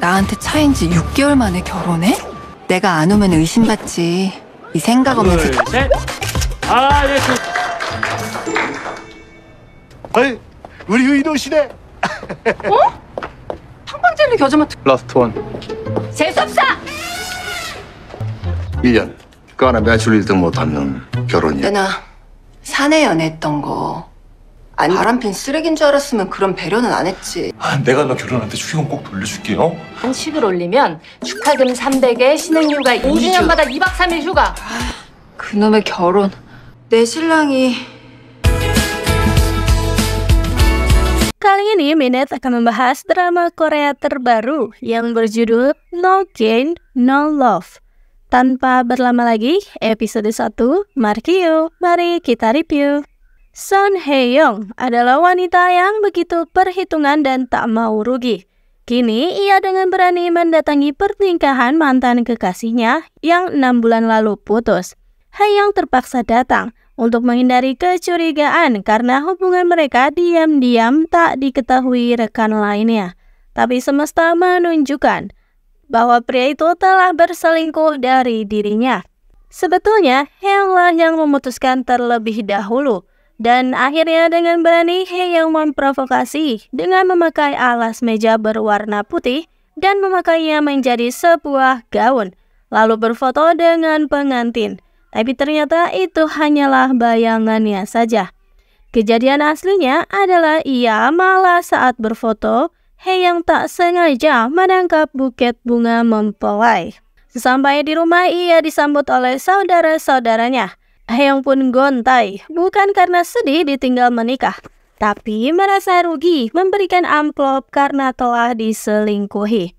나한테 차인 지 6개월 만에 결혼해? 내가 안 오면 의심받지. 이 생각 없는 둘, 셋. 아, 예, 그... 어이, 우리 의료시네. 어? 탕방젤리 겨자맛. 마 라스트 원. 재수없어! 1년. 그 안에 매출 1등 못하면 결혼이야. 내나 사내 연애했던 거안 바람핀 쓰레기인 줄 알았으면 그런 배려는 안 했지. 아, 내가 너 결혼할 때 축의금 꼭 돌려줄게요. 한식을 올리면 축하금 300에 신혼휴가 5주년마다 2박 3일 휴가. 그놈의 결혼. 내 신랑이 Kali ini Minet akan membahas drama Korea terbaru yang berjudul No Gain, No Love. Tanpa berlama lagi, episode 1, Markio, mari kita review. Son hye Young adalah wanita yang begitu perhitungan dan tak mau rugi. Kini, ia dengan berani mendatangi pernikahan mantan kekasihnya yang enam bulan lalu putus. Young terpaksa datang untuk menghindari kecurigaan karena hubungan mereka diam-diam tak diketahui rekan lainnya. Tapi semesta menunjukkan bahwa pria itu telah berselingkuh dari dirinya. Sebetulnya, Hayanglah yang memutuskan terlebih dahulu – dan akhirnya dengan berani Heyang memprovokasi dengan memakai alas meja berwarna putih dan memakainya menjadi sebuah gaun, lalu berfoto dengan pengantin. Tapi ternyata itu hanyalah bayangannya saja. Kejadian aslinya adalah ia malah saat berfoto, Heyang tak sengaja menangkap buket bunga mempelai. Sesampainya di rumah, ia disambut oleh saudara-saudaranya. Heong pun gontai, bukan karena sedih ditinggal menikah, tapi merasa rugi memberikan amplop karena telah diselingkuhi.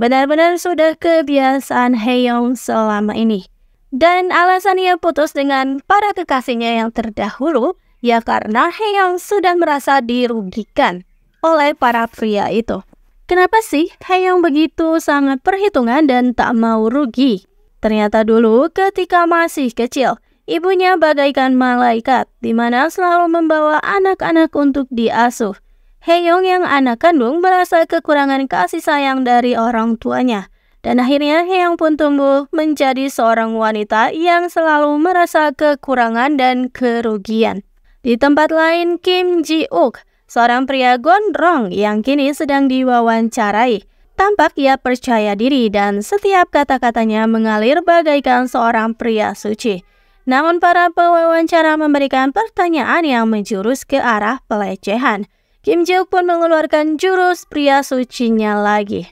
Benar-benar sudah kebiasaan Heong selama ini. Dan alasan ia putus dengan para kekasihnya yang terdahulu ya karena Heong sudah merasa dirugikan oleh para pria itu. Kenapa sih Heong begitu sangat perhitungan dan tak mau rugi? Ternyata dulu ketika masih kecil, Ibunya bagaikan malaikat, di mana selalu membawa anak-anak untuk diasuh. Heyong yang anak kandung merasa kekurangan kasih sayang dari orang tuanya. Dan akhirnya Heyong pun tumbuh menjadi seorang wanita yang selalu merasa kekurangan dan kerugian. Di tempat lain, Kim Ji-uk, seorang pria gondrong yang kini sedang diwawancarai. Tampak ia percaya diri dan setiap kata-katanya mengalir bagaikan seorang pria suci. Namun para pewawancara memberikan pertanyaan yang menjurus ke arah pelecehan. Kim Jiuk pun mengeluarkan jurus pria sucinya lagi.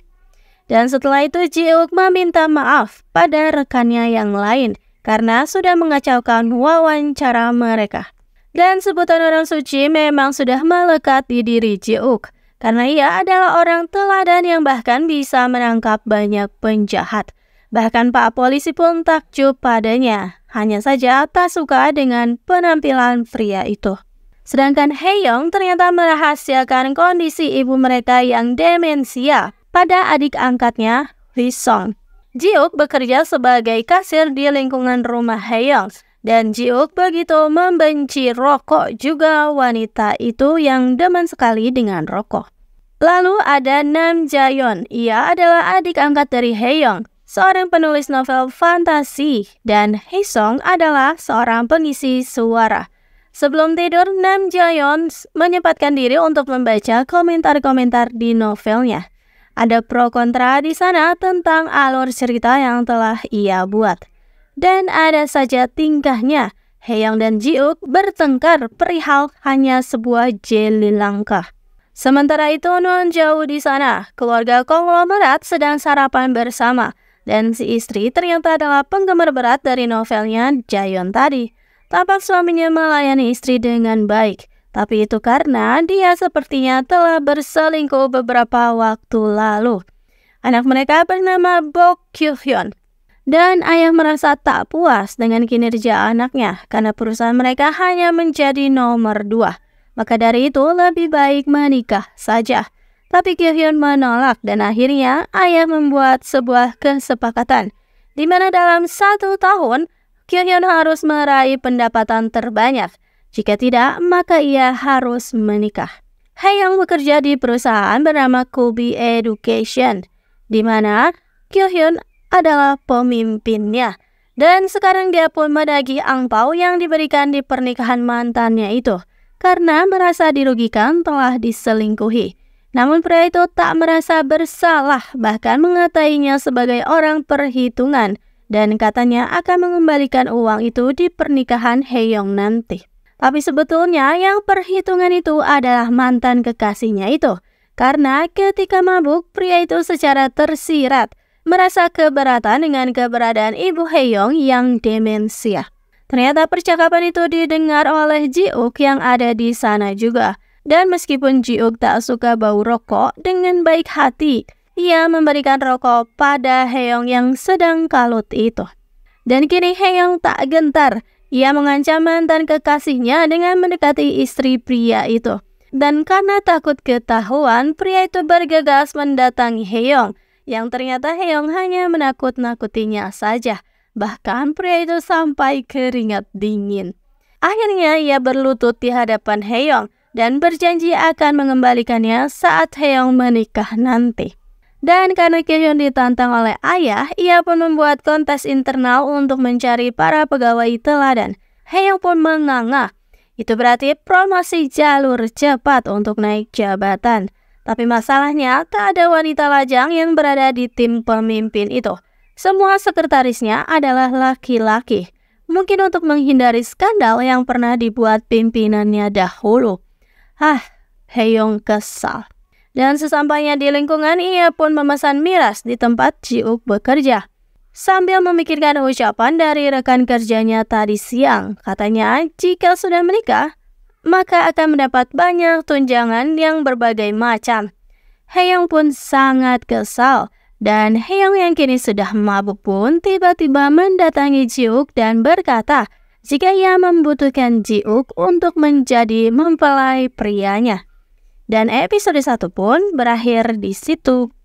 Dan setelah itu Jiuk meminta maaf pada rekannya yang lain karena sudah mengacaukan wawancara mereka. Dan sebutan orang suci memang sudah melekat di diri Jiuk karena ia adalah orang teladan yang bahkan bisa menangkap banyak penjahat. Bahkan Pak Polisi pun takjub padanya. Hanya saja tak suka dengan penampilan pria itu. Sedangkan Heyong ternyata merahasiakan kondisi ibu mereka yang demensia pada adik angkatnya, Lee Song. Jiuk bekerja sebagai kasir di lingkungan rumah Heyong dan Jiuk begitu membenci rokok juga wanita itu yang demen sekali dengan rokok. Lalu ada Nam Jayon, ia adalah adik angkat dari Heyong seorang penulis novel fantasi, dan Haesong adalah seorang pengisi suara. Sebelum tidur, Nam Jayon menyempatkan diri untuk membaca komentar-komentar di novelnya. Ada pro kontra di sana tentang alur cerita yang telah ia buat. Dan ada saja tingkahnya, Heyong dan Jiuk bertengkar perihal hanya sebuah jeli langkah. Sementara itu, non jauh di sana, keluarga konglomerat sedang sarapan bersama – dan si istri ternyata adalah penggemar berat dari novelnya Jayon tadi. Tampak suaminya melayani istri dengan baik, tapi itu karena dia sepertinya telah berselingkuh beberapa waktu lalu. Anak mereka bernama Bok Kyuhyun. Dan ayah merasa tak puas dengan kinerja anaknya karena perusahaan mereka hanya menjadi nomor dua. Maka dari itu lebih baik menikah saja. Tapi Kyuhyun menolak dan akhirnya ayah membuat sebuah kesepakatan di mana dalam satu tahun Kyuhyun harus meraih pendapatan terbanyak. Jika tidak, maka ia harus menikah. Hayang bekerja di perusahaan bernama Kobe Education, di mana Kyuhyun adalah pemimpinnya. Dan sekarang dia pun menagih angpau yang diberikan di pernikahan mantannya itu karena merasa dirugikan telah diselingkuhi. Namun pria itu tak merasa bersalah, bahkan mengatainya sebagai orang perhitungan dan katanya akan mengembalikan uang itu di pernikahan Heyong nanti. Tapi sebetulnya yang perhitungan itu adalah mantan kekasihnya itu. Karena ketika mabuk, pria itu secara tersirat merasa keberatan dengan keberadaan ibu Heyong yang demensia. Ternyata percakapan itu didengar oleh Jiuk yang ada di sana juga. Dan meskipun Jiuk tak suka bau rokok, dengan baik hati ia memberikan rokok pada Heong yang sedang kalut itu. Dan kini Heong tak gentar, ia mengancam mantan kekasihnya dengan mendekati istri pria itu. Dan karena takut ketahuan, pria itu bergegas mendatangi Heong, yang ternyata Heong hanya menakut-nakutinya saja. Bahkan pria itu sampai keringat dingin. Akhirnya ia berlutut di hadapan Heong, dan berjanji akan mengembalikannya saat Heong menikah nanti. Dan karena Kyuhyun ditantang oleh ayah, ia pun membuat kontes internal untuk mencari para pegawai teladan. Heong pun menengah. Itu berarti promosi jalur cepat untuk naik jabatan. Tapi masalahnya, tak ada wanita lajang yang berada di tim pemimpin itu. Semua sekretarisnya adalah laki-laki. Mungkin untuk menghindari skandal yang pernah dibuat pimpinannya dahulu. Hah, Heyong kesal. Dan sesampainya di lingkungan, ia pun memesan miras di tempat Jiuk bekerja. Sambil memikirkan ucapan dari rekan kerjanya tadi siang, katanya jika sudah menikah, maka akan mendapat banyak tunjangan yang berbagai macam. Heyong pun sangat kesal, dan Heyong yang kini sudah mabuk pun tiba-tiba mendatangi Jiuk dan berkata, jika ia membutuhkan Jiuk untuk menjadi mempelai prianya. Dan episode 1 pun berakhir di situ.